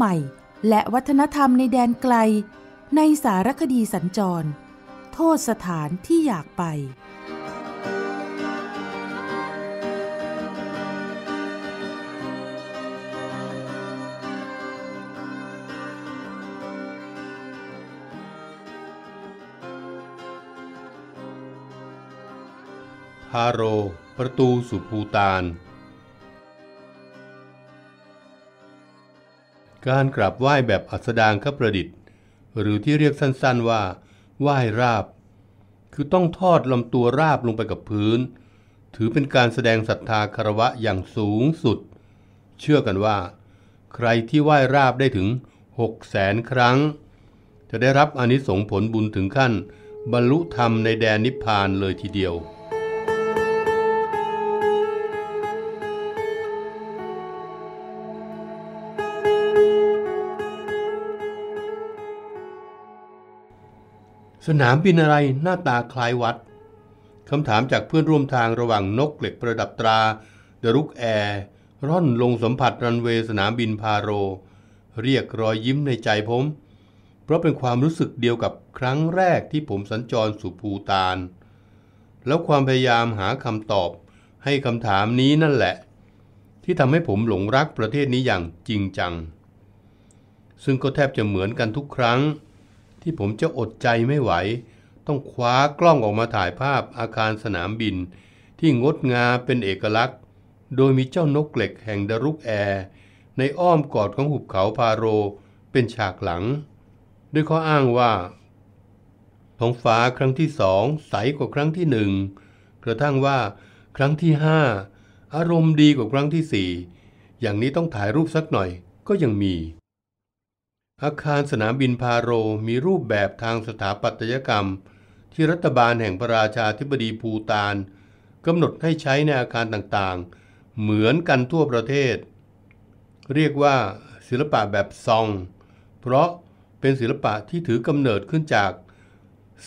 ใหม่และวัฒนธรรมในแดนไกลในสารคดีสัญจร โทษสถานที่อยากไป ฮาโร ประตูสุภูตานการกราบไหว้แบบอัสดางคประดิษฐ์ หรือที่เรียกสั้นๆว่า ไหว้ราบ คือต้องทอดลำตัวราบลงไปกับพื้น ถือเป็นการแสดงศรัทธาคารวะอย่างสูงสุด เชื่อกันว่า ใครที่ไหว้ราบได้ถึง6กแสนครั้ง จะได้รับอนิสงผลบุญถึงขั้นบรรลุธรรมในแดนนิพพานเลยทีเดียวสนามบินอะไรหน้าตาคล้ายวัดคำถามจากเพื่อนร่วมทางระหว่างนกเกล็กประดับตราเดรุกแอร์ร่อนลงสัมผัสรันเวย์สนามบินพาโร เรียกรอยยิ้มในใจผม เพราะเป็นความรู้สึกเดียวกับครั้งแรกที่ผมสัญจรสู่ภูตาน แล้วความพยายามหาคำตอบให้คำถามนี้นั่นแหละ ที่ทำให้ผมหลงรักประเทศนี้อย่างจริงจัง ซึ่งก็แทบจะเหมือนกันทุกครั้งที่ผมจะอดใจไม่ไหว ต้องคว้ากล้องออกมาถ่ายภาพอาคารสนามบิน ที่งดงามเป็นเอกลักษณ์ โดยมีเจ้านกเหล็กแห่งดารุกแอร์ ในอ้อมกอดของหุบเขาพาโรเป็นฉากหลัง ด้วยข้ออ้างว่าท้องฟ้าครั้งที่สอง ใสกว่าครั้งที่หนึ่ง กระทั่งว่าครั้งที่ห้าอารมณ์ดีกว่าครั้งที่สี่อย่างนี้ต้องถ่ายรูปสักหน่อย ก็ยังมีอาคารสนามบินพาโรมีรูปแบบทางสถาปัตยกรรม ที่รัฐบาลแห่งพระราชาธิบดีภูตานกำหนดให้ใช้ในอาคารต่างๆ เหมือนกันทั่วประเทศ เรียกว่า ศิลปะแบบซอง เพราะเป็นศิลปะที่ถือกำเนิดขึ้นจาก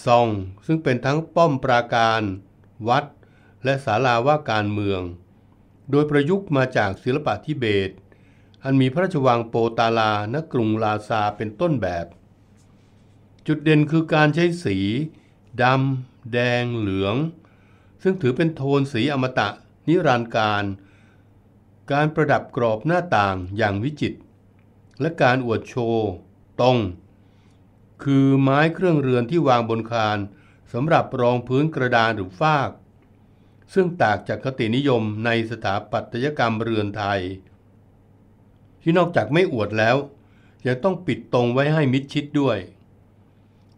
ซอง ซึ่งเป็นทั้งป้อมปราการ วัด และศาลาว่าการเมือง โดยประยุกต์มาจากศิลปะทิเบตอันมีพระราชวังโปตาลาณกรุงลาซาเป็นต้นแบบ จุดเด่นคือการใช้สีดำแดงเหลือง ซึ่งถือเป็นโทนสีอมตะ นิรันดร์การ การประดับกรอบหน้าต่างอย่างวิจิตร และการอวดโชว์ตองคือไม้เครื่องเรือนที่วางบนคานสำหรับรองพื้นกระดานหรือฟาก ซึ่งตากจากคตินิยมในสถาปัตยกรรมเรือนไทยที่นอกจากไม่อวดแล้วยังต้องปิดตรงไว้ให้มิดชิดด้วย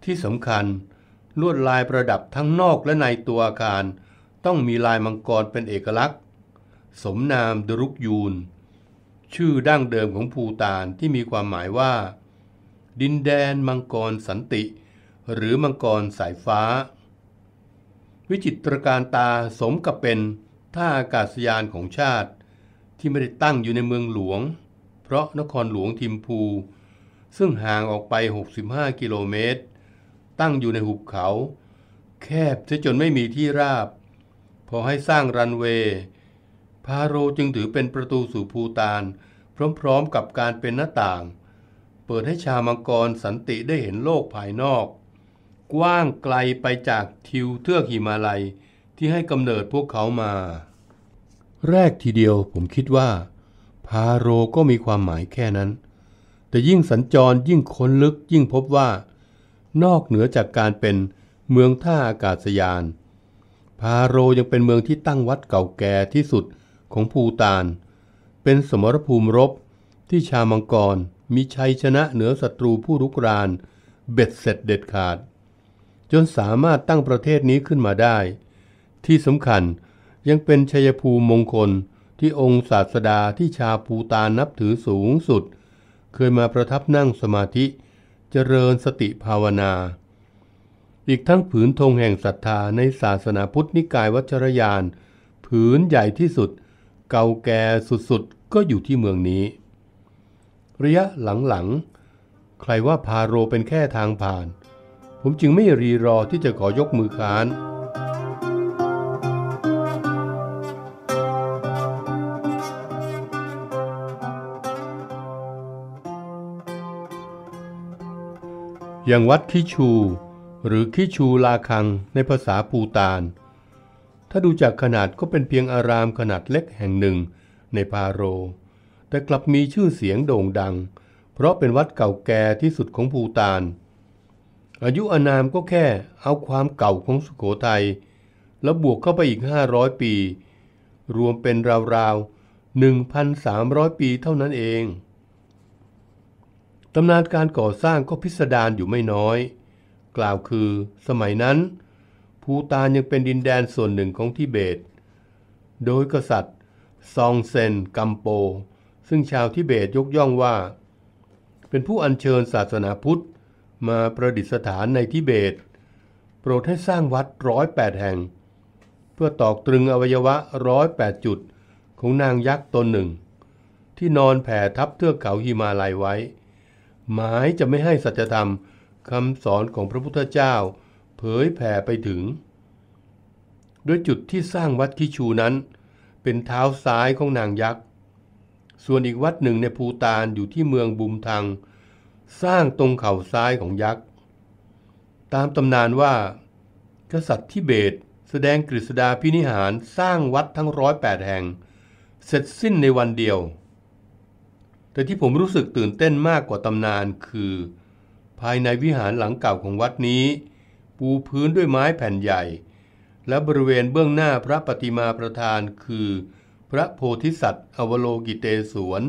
ที่สำคัญลวดลายประดับทั้งนอกและในตัวอาคารต้องมีลายมังกรเป็นเอกลักษณ์ สมนามดรุกยูน ชื่อดั้งเดิมของภูตานที่มีความหมายว่า ดินแดนมังกรสันติ หรือมังกรสายฟ้า วิจิตรการตาสมกับเป็นท่าอากาศยานของชาติ ที่ไม่ได้ตั้งอยู่ในเมืองหลวงเพราะนครหลวงทิมพูซึ่งห่างออกไป 65 กิโลเมตร ตั้งอยู่ในหุบเขา แคบจนไม่มีที่ราบ พอให้สร้างรันเวย์พาโรจึงถือเป็นประตูสู่ภูตานพร้อมๆ กับการเป็นหน้าต่าง เปิดให้ชาวมังกรสันติได้เห็นโลกภายนอก กว้างไกลไปจากทิวเทือกหิมาลัย ที่ให้กำเนิดพวกเขามา แรกทีเดียวผมคิดว่าพาโรก็มีความหมายแค่นั้น แต่ยิ่งสัญจรยิ่งค้นลึกยิ่งพบว่า นอกเหนือจากการเป็นเมืองท่าอากาศยานพาโรยังเป็นเมืองที่ตั้งวัดเก่าแก่ที่สุดของภูตานเป็นสมรภูมิรบที่ชามังกรมีชัยชนะเหนือศัตรูผู้รุกราน เบ็ดเสร็จเด็ดขาด จนสามารถตั้งประเทศนี้ขึ้นมาได้ ที่สำคัญยังเป็นชัยภูมิมงคลที่องค์ศาสดาที่ชาวภูตานนับถือสูงสุด เคยมาประทับนั่งสมาธิเจริญสติภาวนา อีกทั้งผืนธงแห่งศรัทธาในศาสนาพุทธนิกายวัชรยาน ผืนใหญ่ที่สุด เก่าแก่สุดๆก็อยู่ที่เมืองนี้ ระยะหลังๆ ใครว่าพาโรเป็นแค่ทางผ่าน ผมจึงไม่รีรอที่จะขอยกมือค้านอย่างวัดคิชูหรือคิชูลาคังในภาษาปูตาน ถ้าดูจากขนาดก็เป็นเพียงอารามขนาดเล็กแห่งหนึ่งในปาโร แต่กลับมีชื่อเสียงโด่งดัง เพราะเป็นวัดเก่าแก่ที่สุดของปูตาน อายุอานามก็แค่เอาความเก่าของสุโขทัยแล้วบวกเข้าไปอีก 500 ปี รวมเป็นราวๆ 1,300 ปีเท่านั้นเองตำนานการก่อสร้างก็พิสดารอยู่ไม่น้อย กล่าวคือสมัยนั้น ภูตานยังเป็นดินแดนส่วนหนึ่งของทิเบต โดยกษัตริย์ซองเซนกัมโป ซึ่งชาวทิเบตยกย่องว่า เป็นผู้อัญเชิญศาสนาพุทธมาประดิษฐานในทิเบต โปรดให้สร้างวัดร้อยแปดแห่ง เพื่อตอกตรึงอวัยวะร้อยแปดจุด ของนางยักษ์ตนหนึ่ง ที่นอนแผ่ทับเทือกเขาหิมาลัยไว้หมายจะไม่ให้สัจธรรมคำสอนของพระพุทธเจ้าเผยแผ่ไปถึง ด้วยจุดที่สร้างวัดคิชูนั้นเป็นเท้าซ้ายของนางยักษ์ ส่วนอีกวัดหนึ่งในภูตานอยู่ที่เมืองบุมทัง สร้างตรงเข่าซ้ายของยักษ์ ตามตำนานว่า กษัตริย์ทิเบต แสดงกฤษดาพินิหารสร้างวัดทั้งร้อยแปดแห่ง เสร็จสิ้นในวันเดียวแต่ที่ผมรู้สึกตื่นเต้นมากกว่าตำนานคือ ภายในวิหารหลังเก่าของวัดนี้ ปูพื้นด้วยไม้แผ่นใหญ่ และบริเวณเบื้องหน้าพระปฏิมาประธานคือ พระโพธิสัตว์อวโลกิเตศวน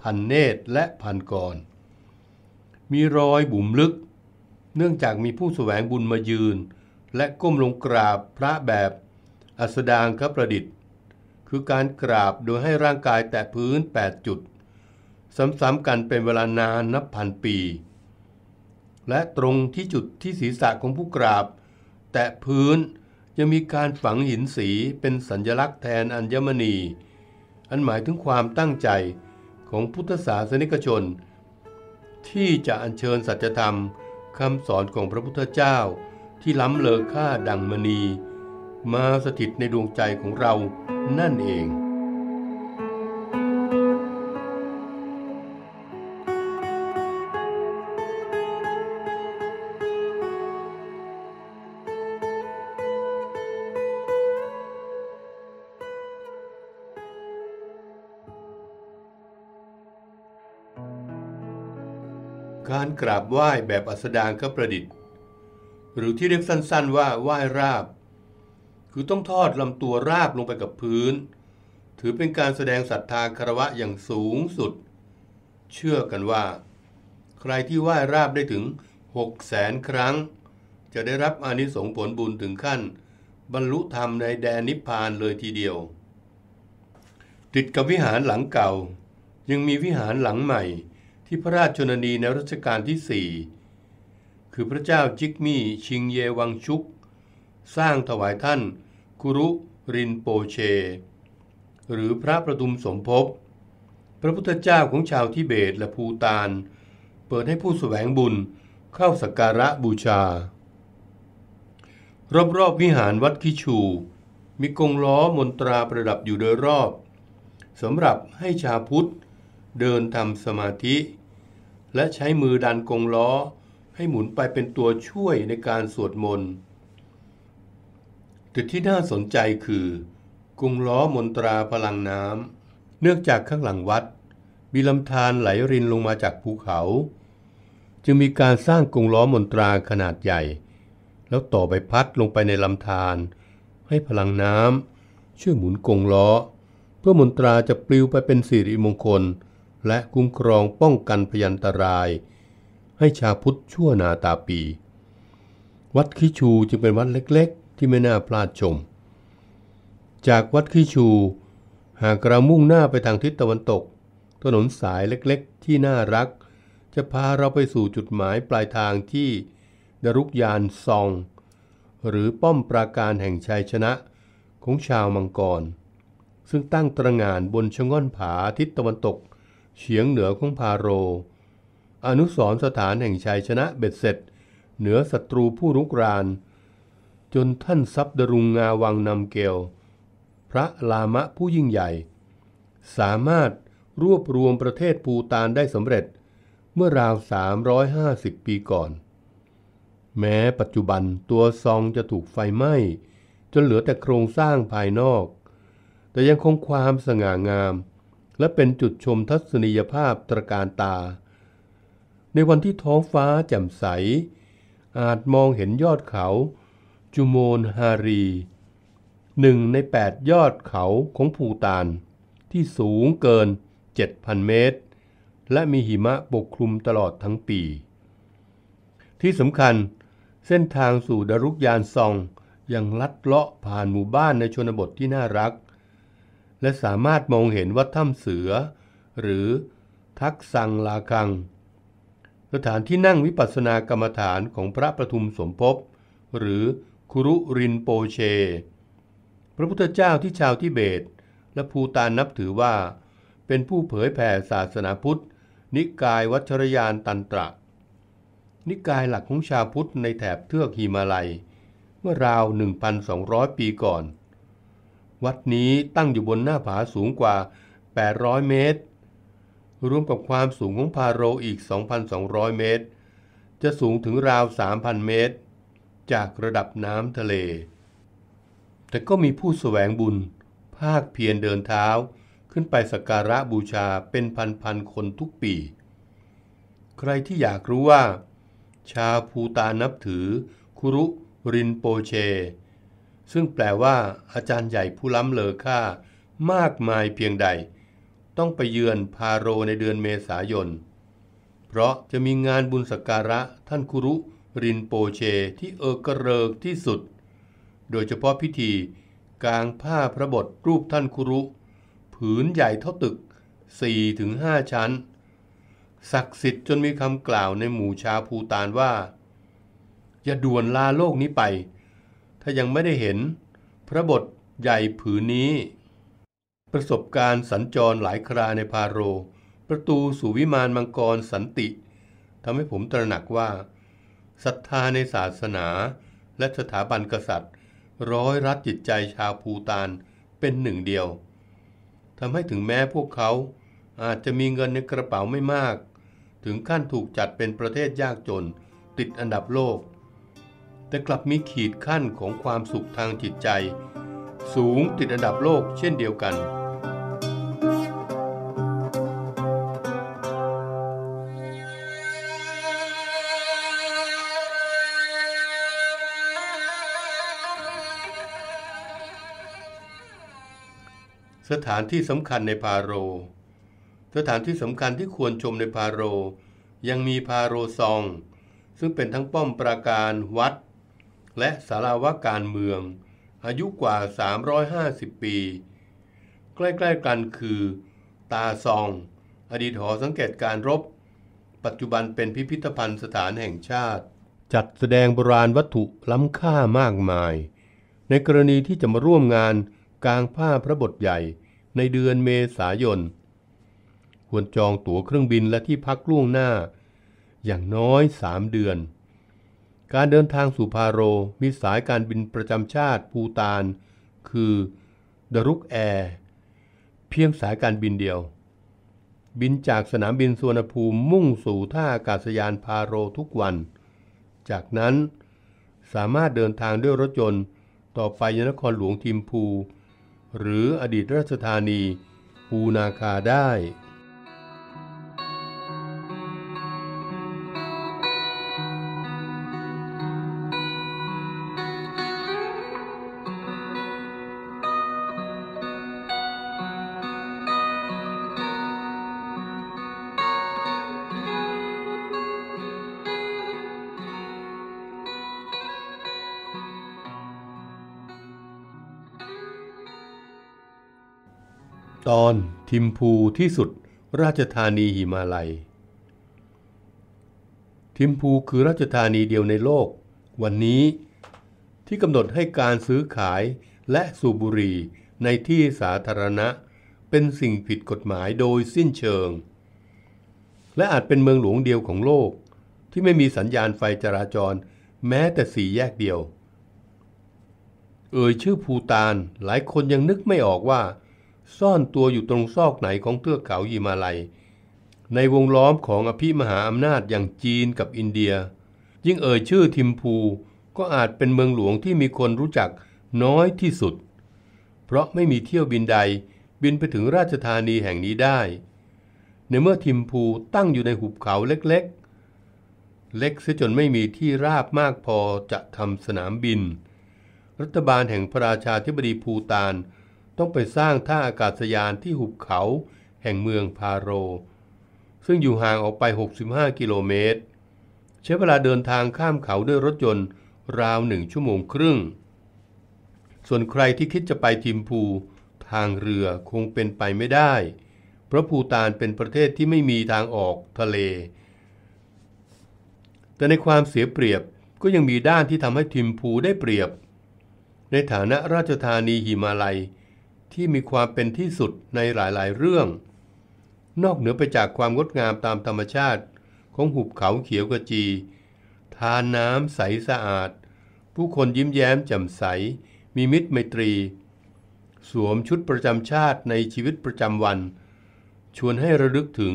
พันเนตรและพันกรมีรอยบุ๋มลึก เนื่องจากมีผู้สแสวงบุญมายืน และก้มลงกราบพระแบบ อัสดางคประดิษฐ์ คือการกราบโดยให้ร่างกายแตะพื้น8จุดซ้ำๆกันเป็นเวลานานนับพันปี และตรงที่จุดที่ศีรษะของผู้กราบ แตะพื้นยังมีการฝังหินสีเป็นสัญลักษณ์แทนอัญมณี อันหมายถึงความตั้งใจของพุทธศาสนิกชน ที่จะอัญเชิญสัจธรรมคำสอนของพระพุทธเจ้าที่ล้ำเลอค่าดังมณี มาสถิตในดวงใจของเรานั่นเองกราบไหว้แบบอัสดางคประดิษฐ์ หรือที่เรียกสั้น ๆว่าไหว้ราบ คือต้องทอดลำตัวราบลงไปกับพื้น ถือเป็นการแสดงศรัทธาคารวะอย่างสูงสุด เชื่อกันว่า ใครที่ไหว้ราบได้ถึง6กแสนครั้ง จะได้รับอานิสงส์ผลบุญถึงขั้น บรรลุธรรมในแดนนิพพานเลยทีเดียว ติดกับวิหารหลังเก่ายังมีวิหารหลังใหม่ที่พระราชชนนีในรัชกาลที่ 4 คือพระเจ้าจิกมี่ชิงเยวังชุก สร้างถวายท่านคุรุรินโปเช หรือพระประดุมสมภพพระพุทธเจ้าของชาวทิเบตและภูตานเปิดให้ผู้สแสวงบุญเข้าสักการะบูชารอบๆวิหารวัดคิชู มีกงล้อมนตราประดับอยู่โดยรอบสำหรับให้ชาวพุทธเดินทำสมาธิและใช้มือดันกงล้อให้หมุนไปเป็นตัวช่วยในการสวดมนต์ จุดที่น่าสนใจคือกงล้อมนตราพลังน้ำเนื่องจากข้างหลังวัดมีลำธารไหลรินลงมาจากภูเขา จึงมีการสร้างกงล้อมนตราขนาดใหญ่ แล้วต่อใบพัดลงไปในลำธารให้พลังน้ำช่วยหมุนกงล้อ เพื่อมนตราจะปลิวไปเป็นสิริมงคลและคุ้มครองป้องกันพยันตราย ให้ชาพุทธชั่วนาตาปี วัดคิชูจึงเป็นวัดเล็กๆ ที่ไม่น่าพลาดชม จากวัดคิชู หากเรามุ่งหน้าไปทางทิศตะวันตก ถนนสายเล็กๆ ที่น่ารัก จะพาเราไปสู่จุดหมายปลายทางที่ดรุกยานซอง หรือป้อมปราการแห่งชัยชนะของชาวมังกร ซึ่งตั้งตระงานบนชงง่อนผาทิศตะวันตกเฉียงเหนือของพาโร อนุสรสถานแห่งชัยชนะเบ็ดเสร็จเหนือศัตรูผู้รุกราน จนท่านซับดรุงงาวังนำเกล พระลามะผู้ยิ่งใหญ่ สามารถรวบรวมประเทศปูตานได้สำเร็จเมื่อราว 350 ปีก่อน แม้ปัจจุบันตัวซองจะถูกไฟไหม้ จนเหลือแต่โครงสร้างภายนอก แต่ยังคงความสง่างามและเป็นจุดชมทัศนียภาพตระการตา ในวันที่ท้องฟ้าแจ่มใส อาจมองเห็นยอดเขาจูโมนฮารี หนึ่งใน 8 ยอดเขาของภูตาน ที่สูงเกิน 7,000 เมตร และมีหิมะปกคลุมตลอดทั้งปี ที่สำคัญเส้นทางสู่ดารุกยานซองยังลัดเลาะผ่านหมู่บ้านในชนบทที่น่ารักและสามารถมองเห็นวัดถ้ำเสือ หรือทักสังลาคัง สถานที่นั่งวิปัสสนากรรมฐานของพระประทุมสมภพหรือคุรุรินโปเช พระพุทธเจ้าที่ชาวทิเบต และภูตานนับถือว่าเป็นผู้เผยแผ่ศาสนาพุทธ นิกายวัชรยานตันตระ นิกายหลักของชาวพุทธในแถบเทือกหิมาลัย เมื่อราว 1,200 ปีก่อนวัดนี้ตั้งอยู่บนหน้าผาสูงกว่า 800 เมตร รวมกับความสูงของพาโรอีก 2,200 เมตร จะสูงถึงราว 3,000 เมตร จากระดับน้ำทะเล แต่ก็มีผู้สแสวงบุญ ภาคเพียรเดินเท้าขึ้นไปสักการะบูชาเป็นพันๆ คนทุกปี ใครที่อยากรู้ว่า ชาภูตานับถือ คุรุรินโปเชซึ่งแปลว่าอาจารย์ใหญ่ผู้ล้ำเลอค่ามากมายเพียงใด ต้องไปเยือนพาโรในเดือนเมษายน เพราะจะมีงานบุญสักการะท่านครุรินโปเชที่เอกเริกที่สุด โดยเฉพาะพิธีกางผ้าพระบทรูปท่านครุ ผืนใหญ่เท่าตึก4-5ชั้น ศักดิ์สิทธิ์จนมีคำกล่าวในหมู่ชาวภูตานว่า อย่าด่วนลาโลกนี้ไปถ้ายังไม่ได้เห็นพระบทใหญ่ผืนนี้ ประสบการณ์สัญจรหลายคราในพาโร ประตูสู่วิมานมังกรสันติทำให้ผมตระหนักว่าศรัทธาในศาสนาและสถาบันกษัตริย์ ร้อยรัดจิตใจชาวภูตานเป็นหนึ่งเดียวทำให้ถึงแม้พวกเขาอาจจะมีเงินในกระเป๋าไม่มาก ถึงขั้นถูกจัดเป็นประเทศยากจนติดอันดับโลกแต่กลับมีขีดขั้นของความสุขทางจิตใจ สูงติดอันดับโลกเช่นเดียวกัน สถานที่สำคัญในพาโร สถานที่สำคัญที่ควรชมในพาโร ยังมีพาโรซอง ซึ่งเป็นทั้งป้อมปราการวัดและสาราวการเมือง อายุกว่า 350 ปี ใกล้ๆกันคือ ตาซอง อดีตหอสังเกตการรบ ปัจจุบันเป็นพิพิธภัณฑ์สถานแห่งชาติ จัดแสดงโบราณวัตถุล้ำค่ามากมาย ในกรณีที่จะมาร่วมงานกลางผ้าพระบทใหญ่ในเดือนเมษายนควรจองตั๋วเครื่องบินและที่พักล่วงหน้า อย่างน้อยสามเดือนการเดินทางสู่พาโรมีสายการบินประจำชาติภูตานคือดรุกแอร์เพียงสายการบินเดียว บินจากสนามบินสุวรรณภูมิมุ่งสู่ท่าอากาศยานพาโรทุกวัน จากนั้นสามารถเดินทางด้วยรถยนต์ต่อไปยนครหลวงทิมพูหรืออดีตราชธานีปูนาคาได้ตอนทิมพูที่สุดราชธานีหิมาลัย ทิมพูคือราชธานีเดียวในโลก วันนี้ที่กำหนดให้การซื้อขายและสูบบุหรี่ในที่สาธารณะเป็นสิ่งผิดกฎหมายโดยสิ้นเชิง และอาจเป็นเมืองหลวงเดียวของโลก ที่ไม่มีสัญญาณไฟจราจรแม้แต่สี่แยกเดียว เอ่ยชื่อภูตานหลายคนยังนึกไม่ออกว่าซ่อนตัวอยู่ตรงซอกไหนของเทือกเขายิมาลัย ในวงล้อมของอภิมหาอำนาจอย่างจีนกับอินเดีย ยิ่งเอ่ยชื่อทิมพูก็อาจเป็นเมืองหลวงที่มีคนรู้จักน้อยที่สุด เพราะไม่มีเที่ยวบินใดบินไปถึงราชธานีแห่งนี้ได้ ในเมื่อทิมพูตั้งอยู่ในหุบเขาเล็กๆ เล็กเสียจนไม่มีที่ราบมากพอจะทำสนามบิน รัฐบาลแห่งพระราชาธิบดีภูตานต้องไปสร้างท่าอากาศยานที่หุบเขาแห่งเมืองพาโร ซึ่งอยู่ห่างออกไป 65 กิโลเมตร ใช้เวลาเดินทางข้ามเขาด้วยรถยนต์ราวหนึ่งชั่วโมงครึ่ง ส่วนใครที่คิดจะไปทิมพูทางเรือคงเป็นไปไม่ได้ เพราะภูตานเป็นประเทศที่ไม่มีทางออกทะเล แต่ในความเสียเปรียบก็ยังมีด้านที่ทำให้ทิมพูได้เปรียบ ในฐานะราชธานีหิมาลัยที่มีความเป็นที่สุดในหลาย ๆ เรื่อง นอกเหนือไปจากความงดงามตามธรรมชาติของหุบเขาเขียวกระจี ทานน้ำใสสะอาด ผู้คนยิ้มแย้มแจ่มใส มีมิตรไมตรี สวมชุดประจำชาติในชีวิตประจำวัน ชวนให้ระลึกถึง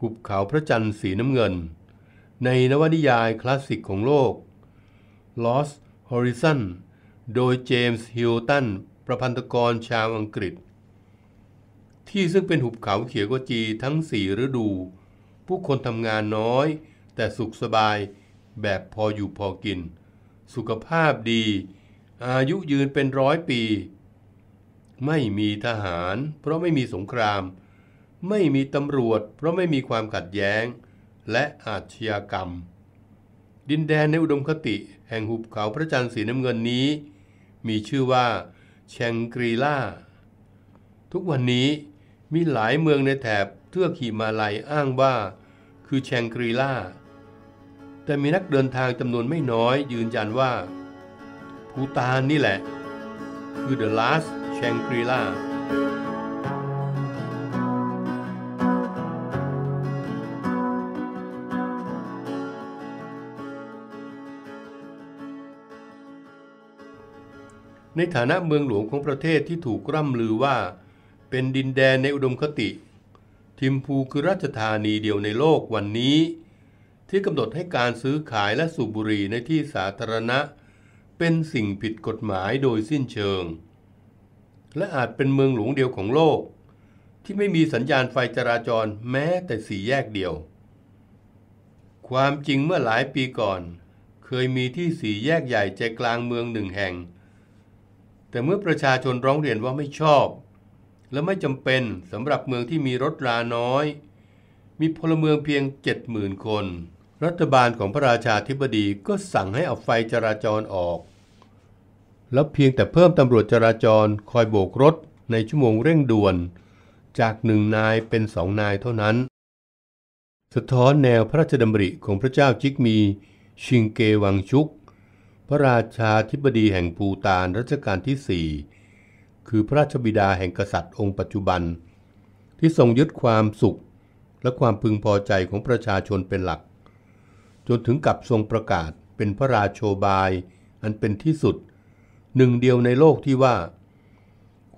หุบเขาพระจันทร์สีน้ำเงิน ในนวนิยายคลาสสิกของโลก Lost Horizon โดยเจมส์ฮิลตันประพันธกรชาวอังกฤษ ที่ซึ่งเป็นหุบเขาเขียวกจีทั้งสี่ฤดูผู้คนทำงานน้อย แต่สุขสบายแบบพออยู่พอกิน สุขภาพดี อายุยืนเป็นร้อยปี ไม่มีทหาร เพราะไม่มีสงคราม ไม่มีตำรวจเพราะไม่มีความขัดแย้งและอาชญากรรม ดินแดนในอุดมคติ แห่งหุบเขาพระจันทร์สีน้ำเงินนี้ มีชื่อว่าแชงกรีล่าทุกวันนี้มีหลายเมืองในแถบเทือกหิมาลัยอ้างว่า คือแชงกรีล่าแต่มีนักเดินทางจำนวนไม่น้อยยืนยันว่าภูตานนี่แหละ คือ The Last Shangri-La ในฐานะเมืองหลวงของประเทศที่ถูกร่ำลือว่า เป็นดินแดนในอุดมคติ ทิมพูคือราชธานีเดียวในโลกวันนี้ ที่กำหนดให้การซื้อขายและสูบบุหรี่ในที่สาธารณะ เป็นสิ่งผิดกฎหมายโดยสิ้นเชิง และอาจเป็นเมืองหลวงเดียวของโลก ที่ไม่มีสัญญาณไฟจราจรแม้แต่สี่แยกเดียว ความจริงเมื่อหลายปีก่อน เคยมีที่สี่แยกใหญ่ใจกลางเมืองหนึ่งแห่งแต่เมื่อประชาชนร้องเรียนว่าไม่ชอบ และไม่จำเป็นสำหรับเมืองที่มีรถราน้อย มีพลเมืองเพียง 70,000 คน รัฐบาลของพระราชาธิบดีก็สั่งให้เอาไฟจราจรออก แล้วเพียงแต่เพิ่มตำรวจจราจรคอยโบกรถในชั่วโมงเร่งด่วน จากหนึ่งนายเป็นสองนายเท่านั้นสะท้อนแนวพระราชดำริของพระเจ้าจิกมีชิงเกวังชุกพระราชาธิบดีแห่งภูตานรัชกาลที่สี่คือพระราชบิดาแห่งกษัตริย์องค์ปัจจุบัน ที่ทรงยึดความสุข และความพึงพอใจของประชาชนเป็นหลัก จนถึงกับทรงประกาศเป็นพระราโชบายอันเป็นที่สุด หนึ่งเดียวในโลกที่ว่า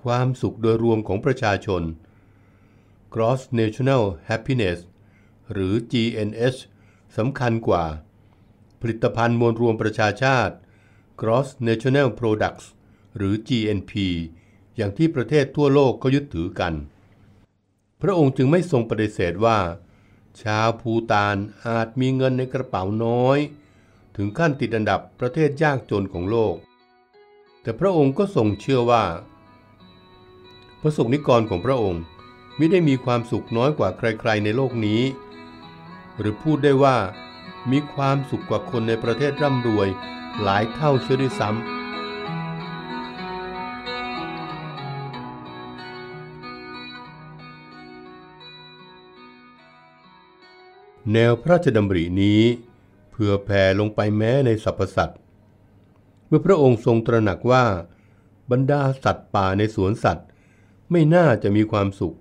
ความสุขโดยรวมของประชาชน Cross National Happiness หรือ GNS สำคัญกว่า ผลิตภัณฑ์มวลรวมประชาชาติ Gross National Products หรือ GNP อย่างที่ประเทศทั่วโลกก็ยึดถือกัน พระองค์จึงไม่ทรงปฏิเสธว่า ชาวภูตานอาจมีเงินในกระเป๋าน้อย ถึงขั้นติดอันดับประเทศยากจนของโลก แต่พระองค์ก็ทรงเชื่อว่า พระสงนิกรของพระองค์ไม่ได้มีความสุขน้อยกว่าใคร ๆ ในโลกนี้ หรือพูดได้ว่ามีความสุขกว่าคนในประเทศร่ำรวยหลายเท่าเชื้อด้วยซ้ำแนวพระราชดำรินี้เผื่อแผ่ลงไปแม้ในสรรพสัตว์เมื่อพระองค์ทรงตระหนักว่าบรรดาสัตว์ป่าในสวนสัตว์ ไม่น่าจะมีความสุข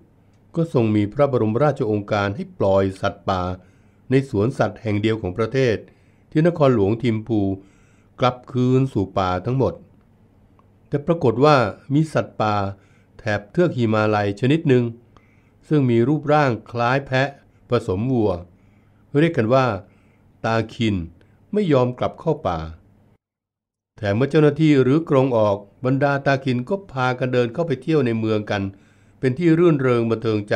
ก็ทรงมีพระบรมราชโองการให้ปล่อยสัตว์ป่าในสวนสัตว์แห่งเดียวของประเทศ ที่นครหลวงทิมพูกลับคืนสู่ป่าทั้งหมด แต่ปรากฏว่ามีสัตว์ป่าแถบเทือกหิมาลัยชนิดหนึ่ง ซึ่งมีรูปร่างคล้ายแพะผสมวัว เรียกกันว่า ตาคินไม่ยอมกลับเข้าป่า แถมเมื่อเจ้าหน้าที่หรือกรงออกบรรดาตาคินก็พากันเดินเข้าไปเที่ยวในเมืองกัน เป็นที่รื่นเริงบันเทิงใจ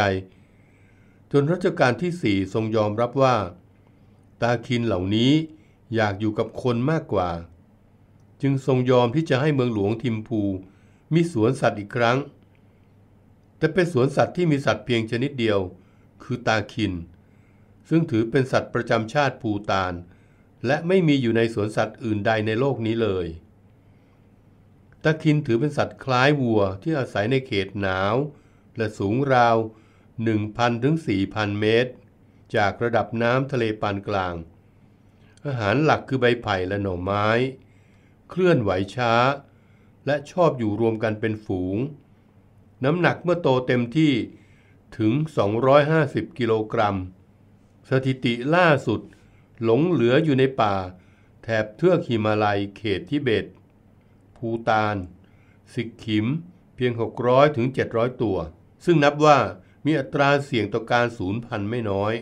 จนรัชกาลที่สี่ทรงยอมรับว่า ตาคินเหล่านี้อยากอยู่กับคนมากกว่าจึงทรงยอมที่จะให้เมืองหลวงทิมพู มีสวนสัตว์อีกครั้ง แต่เป็นสวนสัตว์ที่มีสัตว์เพียงชนิดเดียว คือตาคิน ซึ่งถือเป็นสัตว์ประจำชาติภูตาน และไม่มีอยู่ในสวนสัตว์อื่นใดในโลกนี้เลย ตาคินถือเป็นสัตว์คล้ายวัวที่อาศัยในเขตหนาว และสูงราว 1,000ถึง4,000 เมตร จากระดับน้ำทะเลปานกลาง อาหารหลักคือใบไผ่และหน่อไม้เคลื่อนไหวช้า และชอบอยู่รวมกันเป็นฝูง น้ำหนักเมื่อโตเต็มที่ถึง 250 กิโลกรัม สถิติล่าสุด หลงเหลืออยู่ในป่า แถบเทือกหิมาลัย เขตทิเบต ภูตานสิกขิม เพียง 600 ถึง 700 ตัว ซึ่งนับว่ามีอัตราเสี่ยงต่อการสูญพันธุ์ไม่น้อย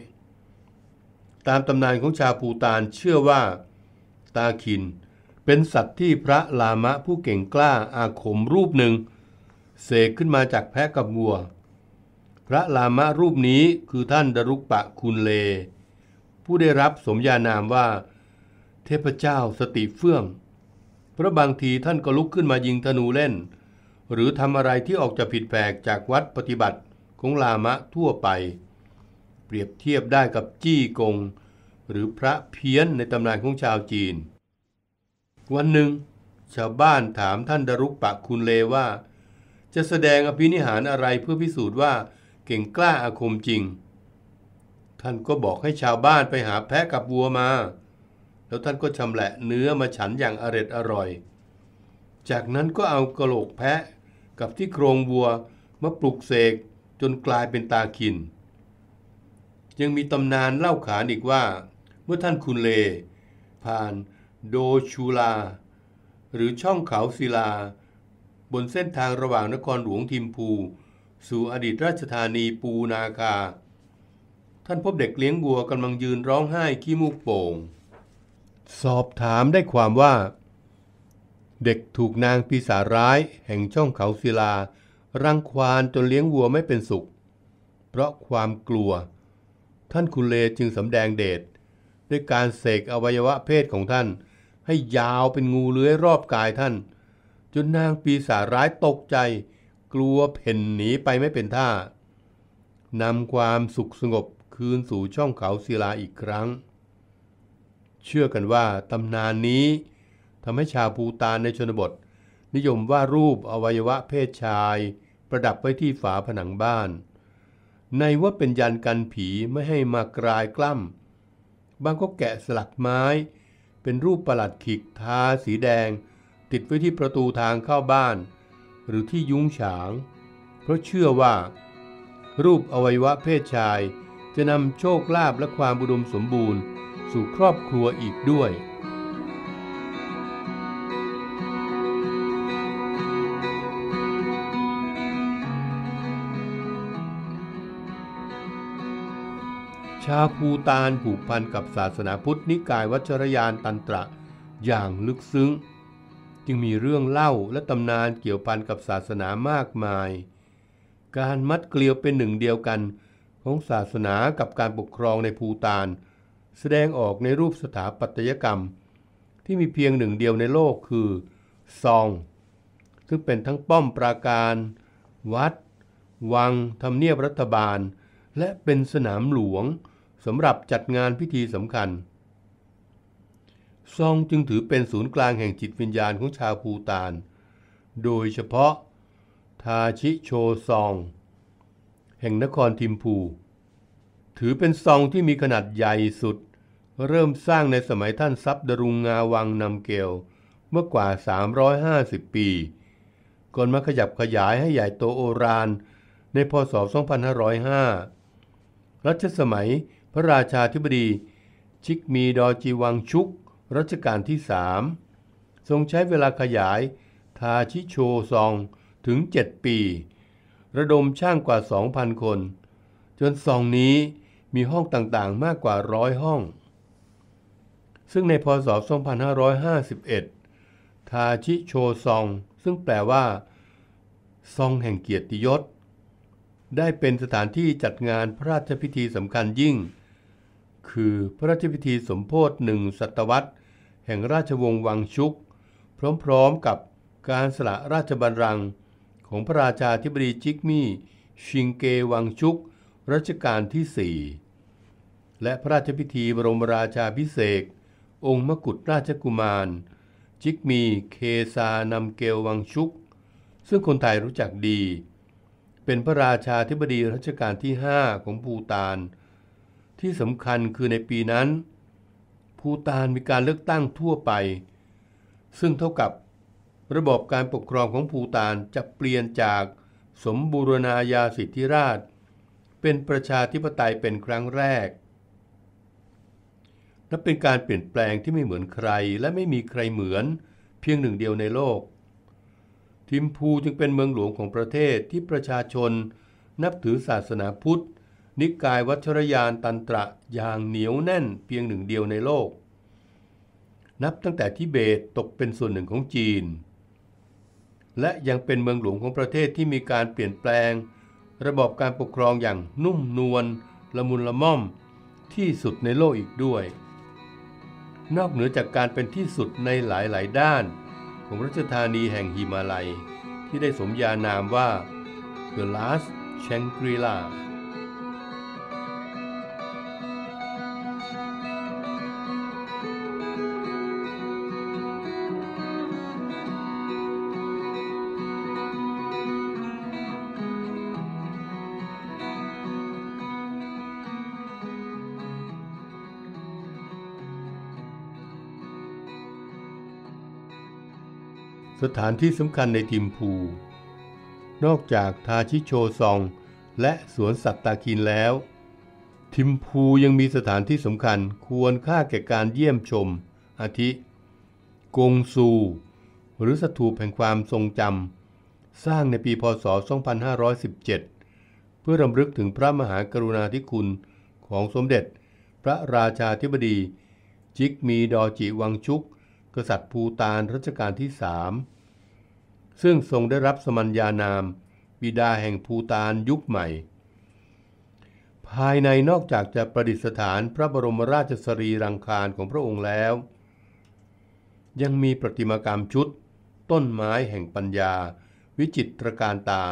ตามตำนานของชาวภูตานเชื่อว่าตาขินเป็นสัตว์ที่พระลามะผู้เก่งกล้าอาคมรูปหนึ่งเสกขึ้นมาจากแพะกับวัว พระลามะรูปนี้คือท่านดรุกปะคุณเล ผู้ได้รับสมญานามว่าเทพเจ้าสติเฟื่อง พระบางทีท่านก็ลุกขึ้นมายิงธนูเล่น หรือทำอะไรที่ออกจะผิดแปลกจากวัดปฏิบัติของลามะทั่วไป เปรียบเทียบได้กับจี้กง หรือพระเพี้ยนในตำนานของชาวจีนวันหนึ่ง ชาวบ้านถามท่าน ดรุกปะคุณเลว่า จะแสดงอภินิหารอะไรเพื่อพิสูจน์ว่าเก่งกล้าอาคมจริง ท่านก็บอกให้ชาวบ้านไปหาแพะกับวัวมา แล้วท่านก็ชำแหละเนื้อมาฉันอย่างอร็ดอร่อย จากนั้นก็เอากระโหลกแพะ กับที่โครงวัวมาปลุกเสกจนกลายเป็นตาขินยังมีตำนานเล่าขานอีกว่า เมื่อท่านคุณเลผ่านโดชูลา หรือช่องเขาศิลา บนเส้นทางระหว่างนครหลวงทิมพู สู่อดีตราชธานีปูนาคา ท่านพบเด็กเลี้ยงวัวกำลังยืนร้องไห้ขี้มูกโป่ง สอบถามได้ความว่า เด็กถูกนางปีศาร้ายแห่งช่องเขาศิลา รังควานจนเลี้ยงวัวไม่เป็นสุข เพราะความกลัว ท่านคุณเลจึงสำแดงเดชด้วยการเสกอวัยวะเพศของท่านให้ยาวเป็นงูเลื้อยรอบกายท่าน จนนางปีศาจร้ายตกใจ กลัวเพ่นหนีไปไม่เป็นท่า นำความสุขสงบคืนสู่ช่องเขาศิลาอีกครั้ง เชื่อกันว่าตำนานนี้ทำให้ชาวภูตานในชนบท นิยมวาดรูปอวัยวะเพศชาย ประดับไว้ที่ฝาผนังบ้าน ในว่าเป็นยันกันผีไม่ให้มากรายกล้ำบางก็แกะสลักไม้เป็นรูปประหลัดขิกทาสีแดง ติดไว้ที่ประตูทางเข้าบ้าน หรือที่ยุ้งฉาง เพราะเชื่อว่า รูปอวัยวะเพศชาย จะนำโชคลาภและความบุดมสมบูรณ์ สู่ครอบครัวอีกด้วยชาวภูตานผูกพันกับศาสนาพุทธนิกายวัชรยานตันตระอย่างลึกซึ้ง จึงมีเรื่องเล่าและตำนานเกี่ยวพันกับศาสนามากมาย การมัดเกลียวเป็นหนึ่งเดียวกันของศาสนากับการปกครองในภูตาน แสดงออกในรูปสถาปัตยกรรม ที่มีเพียงหนึ่งเดียวในโลกคือ ซองซึ่งเป็นทั้งป้อมปราการ วัด วังทำเนียบรัฐบาล และเป็นสนามหลวงสำหรับจัดงานพิธีสำคัญ ซองจึงถือเป็นศูนย์กลางแห่งจิตวิญญาณของชาวภูตาน โดยเฉพาะ ทาชิโชซอง แห่งนครทิมพู ถือเป็นซองที่มีขนาดใหญ่สุด เริ่มสร้างในสมัยท่านซับดรุงงาวังนำเกลเมื่อกว่า 350 ปีก่อนมาขยับขยายให้ใหญ่โตโอรานในพศ 2505 รัชสมัยพระราชาธิบดี ชิกมีดอจีวังชุกรัชกาลที่สามทรงใช้เวลาขยายทาชิโชซองถึง 7 ปี ระดมช่างกว่า 2,000 คน จนซองนี้มีห้องต่างๆมากกว่าร้อยห้อง ซึ่งในพศ2551 ทาชิโชซองซึ่งแปลว่าซองแห่งเกียรติยศได้เป็นสถานที่จัดงานพระราชพิธีสำคัญยิ่งคือพระราชพิธีสมโพธิหนึ่งศตวรรษ แห่งราชวงศ์วังชุก พร้อมๆ กับการสละราชบัลลังก์ของพระราชาธิบดีจิกมี่ชิงเกวังชุกรัชกาลที่่และพระราชพิธีบรมราชาพิเศษองค์มกุฎราชกุมาร จิกมีเคซานำเกลวังชุก ซึ่งคนไทยรู้จักดี เป็นพระราชาธิบดีรัชกาลที่5ของภูตานที่สำคัญคือในปีนั้นภูตานมีการเลือกตั้งทั่วไป ซึ่งเท่ากับระบบการปกครองของภูตานจะเปลี่ยนจากสมบูรณาญาสิทธิราช เป็นประชาธิปไตยเป็นครั้งแรก นับเป็นการเปลี่ยนแปลงที่ไม่เหมือนใครและไม่มีใครเหมือนเพียงหนึ่งเดียวในโลก ทิมพูจึงเป็นเมืองหลวงของประเทศที่ประชาชนนับถือศาสนาพุทธนิกายวัชรยานตันตระอย่างเหนียวแน่นเพียงหนึ่งเดียวในโลก นับตั้งแต่ทิเบตตกเป็นส่วนหนึ่งของจีน และยังเป็นเมืองหลวงของประเทศที่มีการเปลี่ยนแปลง ระบบการปกครองอย่างนุ่มนวลละมุนละม่อมที่สุดในโลกอีกด้วย นอกเหนือจากการเป็นที่สุดในหลาย ๆ ด้าน ของรัชธานีแห่งฮิมาลัย ที่ได้สมญานามว่า The Last Shangri-La สถานที่สำคัญในทิมพู นอกจากทาชิโชซองและสวนสัตตาคินแล้ว ทิมพูยังมีสถานที่สำคัญควรค่าแก่การเยี่ยมชม อาทิ กงซู หรือสถูปแห่งความทรงจำสร้างในปีพศ 2517 เพื่อรำลึกถึงพระมหากรุณาธิคุณของสมเด็จ พระราชาธิบดี จิกมีดอจิวังชุก กษัตริย์ภูตานรัชกาลที่สามซึ่งทรงได้รับสมัญญานาม บิดาแห่งภูตานยุคใหม่ ภายในนอกจากจะประดิษฐานพระบรมราชสรีรังคารของพระองค์แล้ว ยังมีประติมากรรมชุด ต้นไม้แห่งปัญญา วิจิตรการตา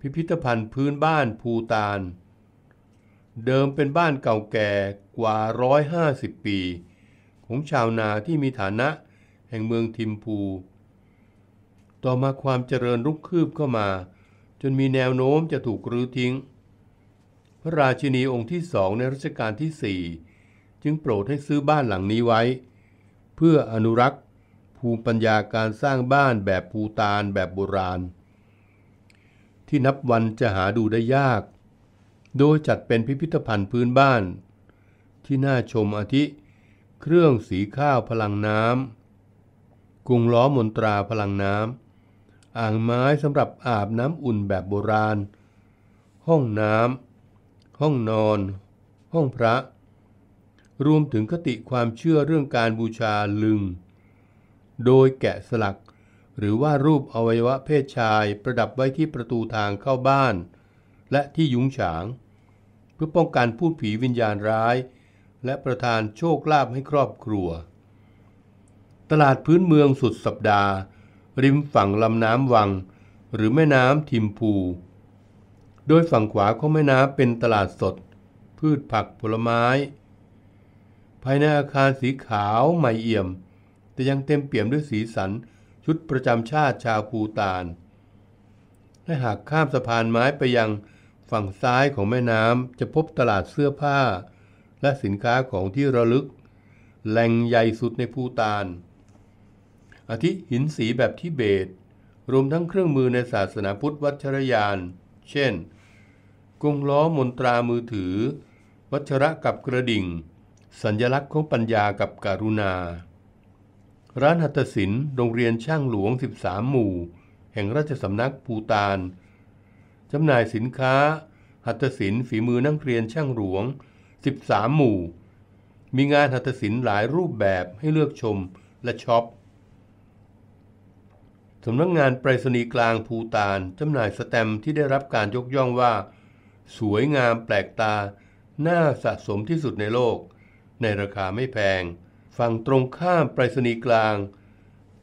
พิพิธภัณฑ์พื้นบ้านภูตาน เดิมเป็นบ้านเก่าแก่กว่า 150 ปี ของชาวนาที่มีฐานะแห่งเมืองทิมพูต่อมาความเจริญรุกคืบเข้ามา จนมีแนวโน้มจะถูกรื้อทิ้ง พระราชินีองค์ที่สองในรัชกาลที่สี่จึงโปรดให้ซื้อบ้านหลังนี้ไว้ เพื่ออนุรักษ์ ภูมิปัญญาการสร้างบ้านแบบภูตานแบบโบราณ ที่นับวันจะหาดูได้ยาก โดยจัดเป็นพิพิธภัณฑ์พื้นบ้าน ที่น่าชมอาทิ เครื่องสีข้าวพลังน้ำกุงล้อมนตราพลังน้ำอ่างไม้สำหรับอาบน้ำอุ่นแบบโบราณ ห้องน้ำ ห้องนอน ห้องพระ รวมถึงคติความเชื่อเรื่องการบูชาลึง โดยแกะสลัก หรือว่ารูปอวัยวะเพศชายประดับไว้ที่ประตูทางเข้าบ้าน และที่ยุ้งฉาง เพื่อป้องกันพูดผีวิญญาณร้าย และประทานโชคลาภให้ครอบครัว ตลาดพื้นเมืองสุดสัปดาห์ริมฝั่งลำน้ำวังหรือแม่น้ำทิมพู โดยฝั่งขวาของแม่น้ำเป็นตลาดสด พืชผักผลไม้ ภายในอาคารสีขาวใหม่เอี่ยม แต่ยังเต็มเปี่ยมด้วยสีสันชุดประจำชาติชาวภูตานและหากข้ามสะพานไม้ไปยังฝั่งซ้ายของแม่น้ำจะพบตลาดเสื้อผ้า และสินค้าของที่ระลึกแหล่งใหญ่สุดในภูตานอาทิหินสีแบบทิเบตรวมทั้งเครื่องมือในศาสนาพุทธวัชรยาน เช่น กงล้อมนตรามือถือ วัชระกับกระดิ่ง สัญลักษณ์ของปัญญากับการุณา ร้านหัตถศิลป์โรงเรียนช่างหลวง 13 หมู่ แห่งราชสำนักภูตานจำหน่ายสินค้า หัตถศิลป์ฝีมือนักเรียนช่างหลวง 13 หมู่ มีงานหัตถศิลป์หลายรูปแบบให้เลือกชมและช็อปสำนักงงานไปรษณีย์กลางภูตานจำหน่ายสแตมที่ได้รับการยกย่องว่า สวยงามแปลกตา น่าสะสมที่สุดในโลก ในราคาไม่แพงฝั่งตรงข้ามไปรษณีย์กลาง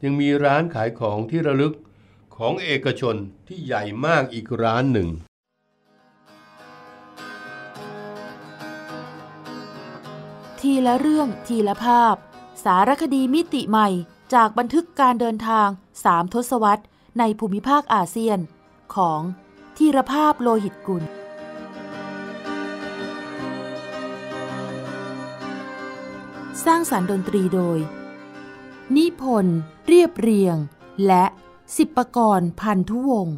ยังมีร้านขายของที่ระลึกของเอกชนที่ใหญ่มากอีกร้านหนึ่ง ทีละเรื่องทีละภาพ สารคดีมิติใหม่จากบันทึกการเดินทางสามทศวรรษในภูมิภาคอาเซียนของทีรภาพโลหิตกุล สร้างสารรค์ดนตรีโดย นิพนธ์เรียบเรียง และสิบประกรพันธุวงศ์